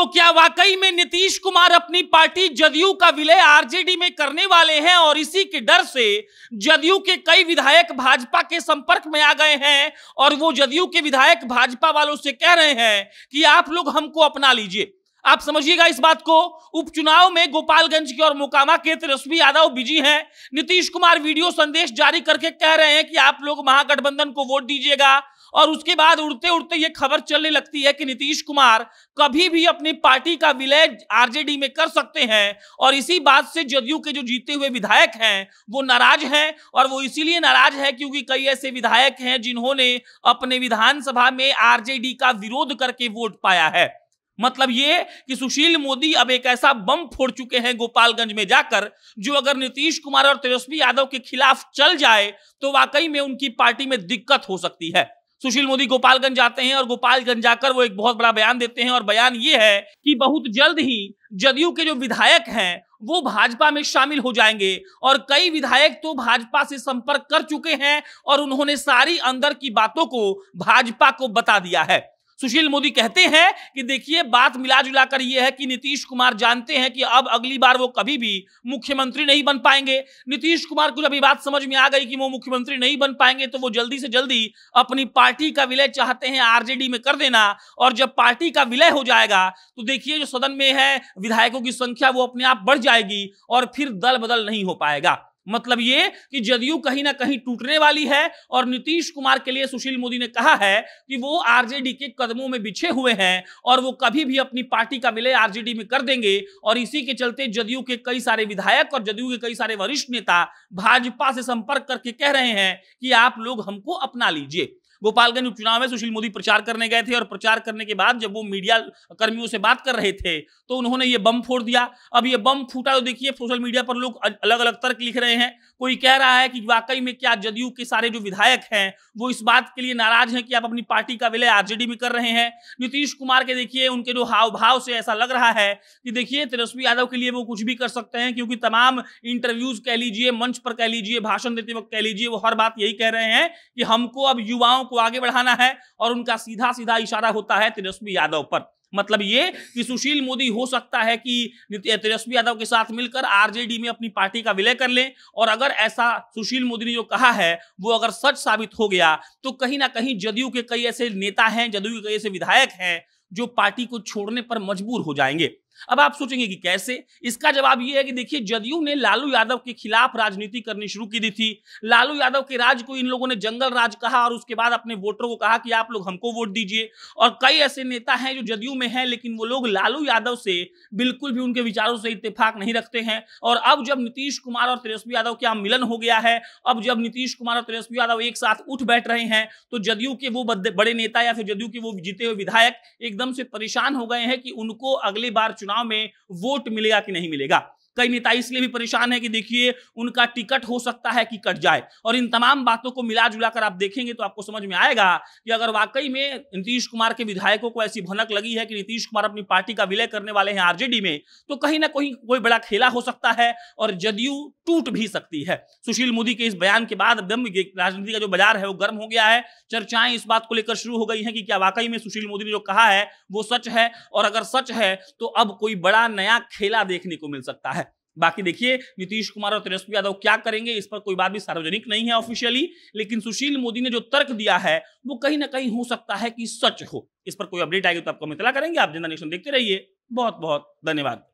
तो क्या वाकई में नीतीश कुमार अपनी पार्टी जदयू का विलय आरजेडी में करने वाले हैं और इसी के डर से जदयू के कई विधायक भाजपा के संपर्क में आ गए हैं और वो जदयू के विधायक भाजपा वालों से कह रहे हैं कि आप लोग हमको अपना लीजिए आप समझिएगा इस बात को उपचुनाव में गोपालगंज के और मोकामा के तेजस्वी यादव बिजी हैं नीतीश कुमार वीडियो संदेश जारी करके कह रहे हैं कि आप लोग महागठबंधन को वोट दीजिएगा और उसके बाद उड़ते उड़ते ये खबर चलने लगती है कि नीतीश कुमार कभी भी अपनी पार्टी का विलय आरजेडी में कर सकते हैं और इसी बात से जदयू के जो जीते हुए विधायक हैं वो नाराज हैं और वो इसीलिए नाराज है क्योंकि कई ऐसे विधायक हैं जिन्होंने अपने विधानसभा में आरजेडी का विरोध करके वोट पाया है मतलब ये कि सुशील मोदी अब एक ऐसा बम फोड़ चुके हैं गोपालगंज में जाकर जो अगर नीतीश कुमार और तेजस्वी यादव के खिलाफ चल जाए तो वाकई में उनकी पार्टी में दिक्कत हो सकती है सुशील मोदी गोपालगंज जाते हैं और गोपालगंज जाकर वो एक बहुत बड़ा बयान देते हैं और बयान ये है कि बहुत जल्द ही जदयू के जो विधायक हैं वो भाजपा में शामिल हो जाएंगे और कई विधायक तो भाजपा से संपर्क कर चुके हैं और उन्होंने सारी अंदर की बातों को भाजपा को बता दिया है सुशील मोदी कहते हैं कि देखिए बात मिला जुला कर यह है कि नीतीश कुमार जानते हैं कि अब अगली बार वो कभी भी मुख्यमंत्री नहीं बन पाएंगे नीतीश कुमार को जब ये बात समझ में आ गई कि वो मुख्यमंत्री नहीं बन पाएंगे तो वो जल्दी से जल्दी अपनी पार्टी का विलय चाहते हैं आरजेडी में कर देना और जब पार्टी का विलय हो जाएगा तो देखिए जो सदन में है विधायकों की संख्या वो अपने आप बढ़ जाएगी और फिर दल बदल नहीं हो पाएगा मतलब ये कि जदयू कहीं ना कहीं टूटने वाली है और नीतीश कुमार के लिए सुशील मोदी ने कहा है कि वो आरजेडी के कदमों में बिछे हुए हैं और वो कभी भी अपनी पार्टी का विलय आरजेडी में कर देंगे और इसी के चलते जदयू के कई सारे विधायक और जदयू के कई सारे वरिष्ठ नेता भाजपा से संपर्क करके कह रहे हैं कि आप लोग हमको अपना लीजिए गोपालगंज उपचुनाव में सुशील मोदी प्रचार करने गए थे और प्रचार करने के बाद जब वो मीडिया कर्मियों से बात कर रहे थे तो उन्होंने ये बम फोड़ दिया अब ये बम फूटा तो देखिए सोशल मीडिया पर लोग अलग अलग तर्क लिख रहे हैं कोई कह रहा है कि वाकई में क्या जदयू के सारे जो विधायक हैं वो इस बात के लिए नाराज हैं कि आप अपनी पार्टी का विलय आरजेडी में कर रहे हैं नीतीश कुमार के देखिए उनके जो हाव भाव से ऐसा लग रहा है कि देखिए तेजस्वी यादव के लिए वो कुछ भी कर सकते हैं क्योंकि तमाम इंटरव्यूज कह लीजिए मंच पर कह लीजिए भाषण देते वक्त कह लीजिए वो हर बात यही कह रहे हैं कि हमको अब युवाओं को आगे बढ़ाना है और उनका सीधा सीधा इशारा होता है तेजस्वी यादव पर मतलब ये कि सुशील मोदी हो सकता है कि तेजस्वी यादव के साथ मिलकर आरजेडी में अपनी पार्टी का विलय कर लें और अगर ऐसा सुशील मोदी ने जो कहा है वो अगर सच साबित हो गया तो कहीं ना कहीं जदयू के कई ऐसे नेता हैं जदयू के कई ऐसे विधायक हैं जो पार्टी को छोड़ने पर मजबूर हो जाएंगे अब आप सोचेंगे कि कैसे इसका जवाब यह है कि देखिए जदयू ने लालू यादव के खिलाफ राजनीति करनी शुरू की दी थी लालू यादव के राज को इन लोगों ने जंगल राज कहा और उसके बाद अपने वोटरों को कहा कि आप लोग हमको वोट दीजिए और कई ऐसे नेता हैं जो जदयू में हैं लेकिन वो लोग लालू यादव से बिल्कुल भी उनके विचारों से इतफाक नहीं रखते हैं और अब जब नीतीश कुमार और तेजस्वी यादव क्या मिलन हो गया है अब जब नीतीश कुमार और तेजस्वी यादव एक साथ उठ बैठ रहे हैं तो जदयू के वो बड़े नेता या फिर जदयू के वो जीते हुए विधायक एकदम से परेशान हो गए हैं कि उनको अगली बार चुनाव में वोट मिलेगा कि नहीं मिलेगा कई नेता इसलिए भी परेशान है कि देखिए उनका टिकट हो सकता है कि कट जाए और इन तमाम बातों को मिला जुला कर आप देखेंगे तो आपको समझ में आएगा कि अगर वाकई में नीतीश कुमार के विधायकों को ऐसी भनक लगी है कि नीतीश कुमार अपनी पार्टी का विलय करने वाले हैं आरजेडी में तो कहीं ना कहीं कोई बड़ा खेला हो सकता है और जदयू टूट भी सकती है सुशील मोदी के इस बयान के बाद एकदम राजनीति का जो बाजार है वो गर्म हो गया है चर्चाएं इस बात को लेकर शुरू हो गई है कि क्या वाकई में सुशील मोदी ने जो कहा है वो सच है और अगर सच है तो अब कोई बड़ा नया खेला देखने को मिल सकता है बाकी देखिए नीतीश कुमार और तेजस्वी यादव क्या करेंगे इस पर कोई बात भी सार्वजनिक नहीं है ऑफिशियली लेकिन सुशील मोदी ने जो तर्क दिया है वो कहीं ना कहीं हो सकता है कि सच हो इस पर कोई अपडेट आएगी तो आपको मितला करेंगे आप जिंदा नेशन देखते रहिए बहुत बहुत धन्यवाद